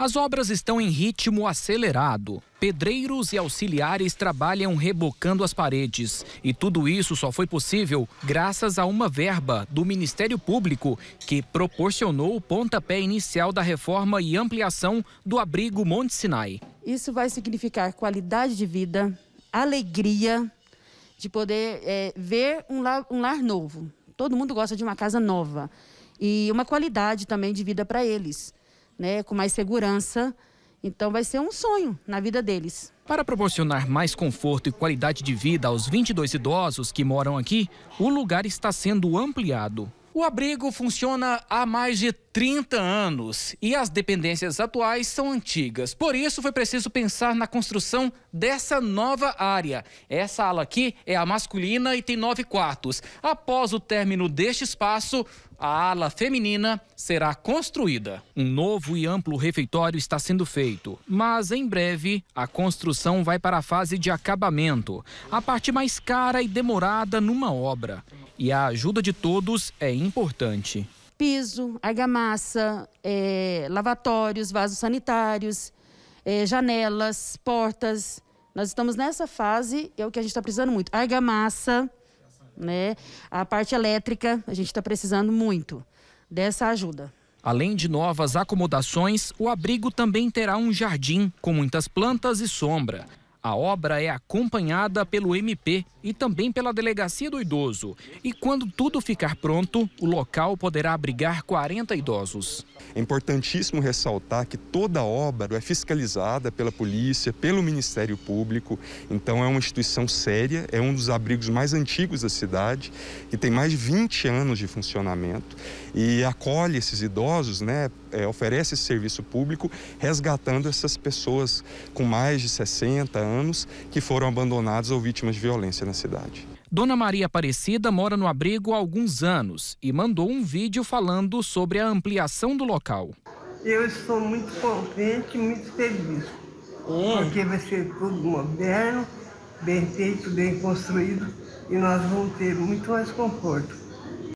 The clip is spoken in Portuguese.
As obras estão em ritmo acelerado. Pedreiros e auxiliares trabalham rebocando as paredes. E tudo isso só foi possível graças a uma verba do Ministério Público, que proporcionou o pontapé inicial da reforma e ampliação do abrigo Monte Sinai. Isso vai significar qualidade de vida, alegria de poder é, ver um lar, um lar novo. Todo mundo gosta de uma casa nova e uma qualidade também de vida para eles né, com mais segurança. Então vai ser um sonho na vida deles. Para proporcionar mais conforto e qualidade de vida aos 22 idosos que moram aqui, o lugar está sendo ampliado. O abrigo funciona há mais de 30 anos e as dependências atuais são antigas. Por isso, foi preciso pensar na construção dessa nova área. Essa ala aqui é a masculina e tem nove quartos. Após o término deste espaço, a ala feminina será construída. Um novo e amplo refeitório está sendo feito, mas em breve a construção vai para a fase de acabamento, a parte mais cara e demorada numa obra e a ajuda de todos é importante. Piso, argamassa, é, lavatórios, vasos sanitários, é, janelas, portas. Nós estamos nessa fase, é o que a gente está precisando muito. Argamassa, né? A parte elétrica, a gente está precisando muito dessa ajuda. Além de novas acomodações, o abrigo também terá um jardim com muitas plantas e sombra. A obra é acompanhada pelo MP, e também pela Delegacia do Idoso. E quando tudo ficar pronto, o local poderá abrigar 40 idosos. É importantíssimo ressaltar que toda obra é fiscalizada pela polícia, pelo Ministério Público. Então é uma instituição séria, é um dos abrigos mais antigos da cidade, que tem mais de 20 anos de funcionamento e acolhe esses idosos, né, é, oferece esse serviço público, resgatando essas pessoas com mais de 60 anos que foram abandonadas ou vítimas de violência né? na cidade. Dona Maria Aparecida mora no abrigo há alguns anos e mandou um vídeo falando sobre a ampliação do local. Eu estou muito contente, muito feliz, hum. porque vai ser tudo moderno, bem feito, bem construído e nós vamos ter muito mais conforto.